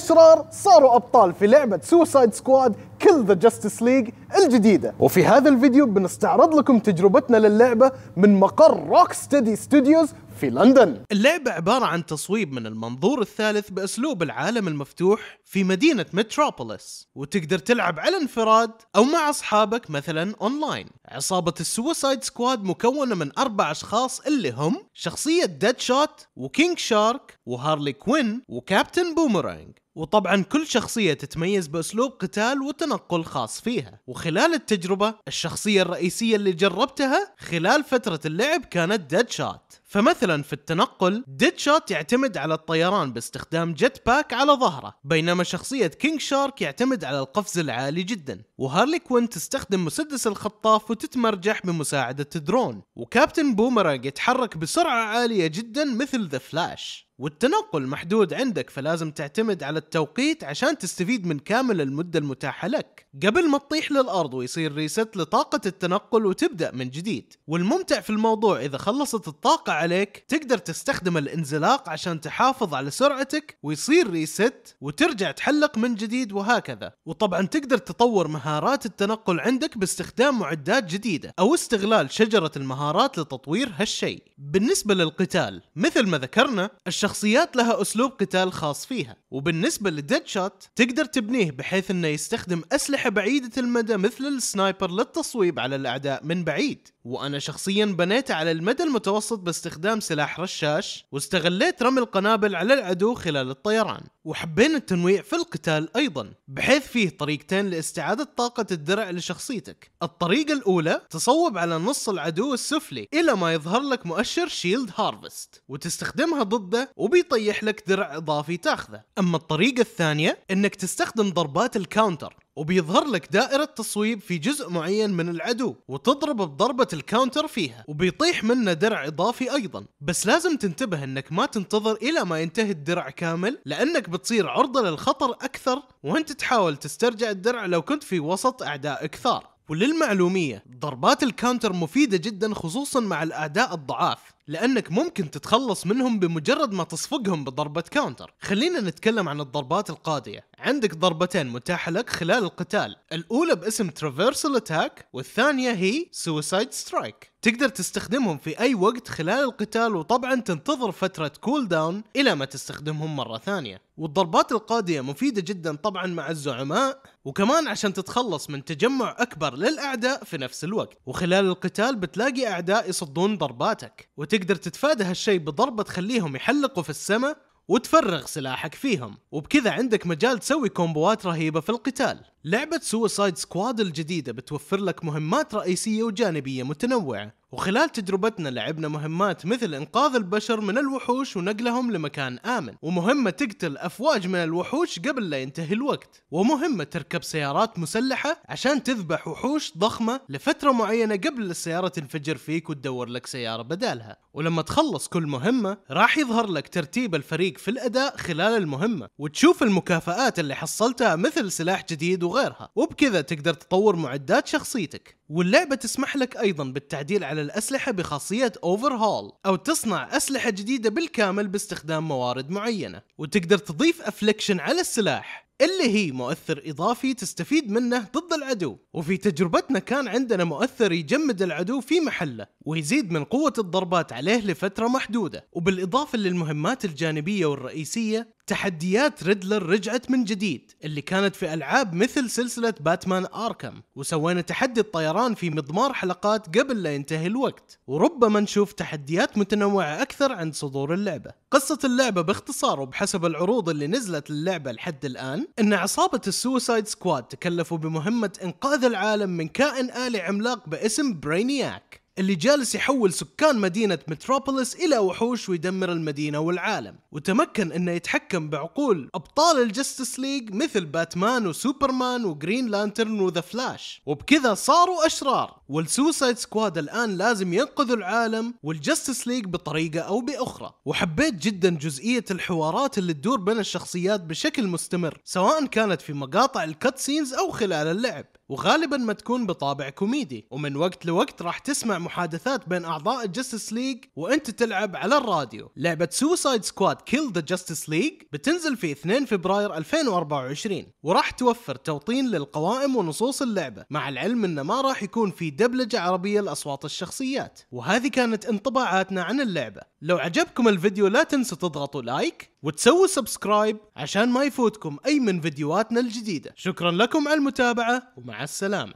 الأشرار صاروا أبطال في لعبة سوسايد سكواد كل ذا جاستس ليج الجديدة وفي هذا الفيديو بنستعرض لكم تجربتنا للعبة من مقر روك ستدي ستوديوز في لندن اللعبة عبارة عن تصويب من المنظور الثالث بأسلوب العالم المفتوح في مدينة متروبوليس وتقدر تلعب على انفراد أو مع أصحابك مثلا أونلاين عصابة السوسايد سكواد مكونة من أربع أشخاص اللي هم شخصية ديد شوت وكينج شارك وهارلي كوين وكابتن بومرانج وطبعا كل شخصية تتميز بأسلوب قتال وتنقل خاص فيها وخلال التجربة الشخصية الرئيسية اللي جربتها خلال فترة اللعب كانت ديد شوت فمثلا في التنقل ديد شوت يعتمد على الطيران باستخدام جت باك على ظهره بينما شخصية كينج شارك يعتمد على القفز العالي جدا وهارلي كوين تستخدم مسدس الخطاف وتتمرجح بمساعدة درون وكابتن بومرانج يتحرك بسرعة عالية جدا مثل ذا فلاش والتنقل محدود عندك فلازم تعتمد على التوقيت عشان تستفيد من كامل المدة المتاحة لك قبل ما تطيح للأرض ويصير ريست لطاقة التنقل وتبدأ من جديد والممتع في الموضوع إذا خلصت الطاقة عليك تقدر تستخدم الانزلاق عشان تحافظ على سرعتك ويصير ريست وترجع تحلق من جديد وهكذا وطبعا تقدر تطور مهارات التنقل عندك باستخدام معدات جديدة أو استغلال شجرة المهارات لتطوير هالشيء بالنسبة للقتال مثل ما ذكرنا الشخص الشخصيات لها اسلوب قتال خاص فيها وبالنسبه لديد شوت تقدر تبنيه بحيث انه يستخدم اسلحه بعيده المدى مثل السنايبر للتصويب على الاعداء من بعيد وأنا شخصيا بنيت على المدى المتوسط باستخدام سلاح رشاش واستغليت رمي القنابل على العدو خلال الطيران وحبينا التنويع في القتال أيضا بحيث فيه طريقتين لاستعادة طاقة الدرع لشخصيتك الطريقة الأولى تصوب على نص العدو السفلي إلى ما يظهر لك مؤشر شيلد هارفست وتستخدمها ضده وبيطيح لك درع إضافي تاخذه أما الطريقة الثانية أنك تستخدم ضربات الكاونتر وبيظهر لك دائرة تصويب في جزء معين من العدو وتضرب بضربة الكاونتر فيها وبيطيح منه درع اضافي ايضا بس لازم تنتبه انك ما تنتظر الى ما ينتهي الدرع كامل لانك بتصير عرضة للخطر اكثر وانت تحاول تسترجع الدرع لو كنت في وسط اعداء كثار وللمعلومية ضربات الكاونتر مفيدة جدا خصوصا مع الاعداء الضعاف لانك ممكن تتخلص منهم بمجرد ما تصفقهم بضربه كاونتر خلينا نتكلم عن الضربات القاضيه عندك ضربتين متاحه لك خلال القتال الاولى باسم ترافيرسال اتاك والثانيه هي سوسايد سترايك تقدر تستخدمهم في اي وقت خلال القتال وطبعا تنتظر فترة كول داون الى ما تستخدمهم مرة ثانية والضربات القاضية مفيدة جدا طبعا مع الزعماء وكمان عشان تتخلص من تجمع اكبر للاعداء في نفس الوقت وخلال القتال بتلاقي اعداء يصدون ضرباتك وتقدر تقدر تتفادى هالشيء بضربة تخليهم يحلقوا في السماء وتفرغ سلاحك فيهم وبكذا عندك مجال تسوي كومبوات رهيبة في القتال لعبة سوسايد سكواد الجديدة بتوفر لك مهمات رئيسية وجانبية متنوعة وخلال تجربتنا لعبنا مهمات مثل إنقاذ البشر من الوحوش ونقلهم لمكان آمن ومهمة تقتل أفواج من الوحوش قبل لا ينتهي الوقت ومهمة تركب سيارات مسلحة عشان تذبح وحوش ضخمة لفترة معينة قبل السيارة تنفجر فيك وتدور لك سيارة بدالها ولما تخلص كل مهمة راح يظهر لك ترتيب الفريق في الأداء خلال المهمة وتشوف المكافآت اللي حصلتها مثل سلاح جديد وغيرها وبكذا تقدر تطور معدات شخصيتك واللعبة تسمح لك أيضا بالتعديل على الأسلحة بخاصية أوفرهول أو تصنع أسلحة جديدة بالكامل باستخدام موارد معينة وتقدر تضيف أفليكشن على السلاح اللي هي مؤثر اضافي تستفيد منه ضد العدو، وفي تجربتنا كان عندنا مؤثر يجمد العدو في محله، ويزيد من قوة الضربات عليه لفترة محدودة، وبالاضافة للمهمات الجانبية والرئيسية، تحديات ريدلر رجعت من جديد اللي كانت في ألعاب مثل سلسلة باتمان آركم وسوينا تحدي الطيران في مضمار حلقات قبل لا ينتهي الوقت وربما نشوف تحديات متنوعة أكثر عند صدور اللعبة قصة اللعبة باختصار وبحسب العروض اللي نزلت للعبة لحد الآن أن عصابة السوسايد سكواد تكلفوا بمهمة إنقاذ العالم من كائن آلي عملاق باسم برينياك اللي جالس يحول سكان مدينة متروبوليس إلى وحوش ويدمر المدينة والعالم وتمكن أنه يتحكم بعقول أبطال الجستس ليج مثل باتمان وسوبرمان وجرين لانترن وذا فلاش وبكذا صاروا أشرار والسوسايد سكواد الآن لازم ينقذوا العالم والجستس ليج بطريقة أو بأخرى وحبيت جدا جزئية الحوارات اللي تدور بين الشخصيات بشكل مستمر سواء كانت في مقاطع الكت سينز أو خلال اللعب وغالبا ما تكون بطابع كوميدي ومن وقت لوقت راح تسمع محادثات بين اعضاء الجستس ليج وانت تلعب على الراديو لعبه سوسايد سكواد كيل ذا جستس ليج بتنزل في 2 فبراير 2024 وراح توفر توطين للقوائم ونصوص اللعبه مع العلم انه ما راح يكون في دبلجه عربيه لاصوات الشخصيات وهذه كانت انطباعاتنا عن اللعبه لو عجبكم الفيديو لا تنسوا تضغطوا لايك وتسووا سبسكرايب عشان ما يفوتكم اي من فيديوهاتنا الجديده شكرا لكم على المتابعه ومع السلامه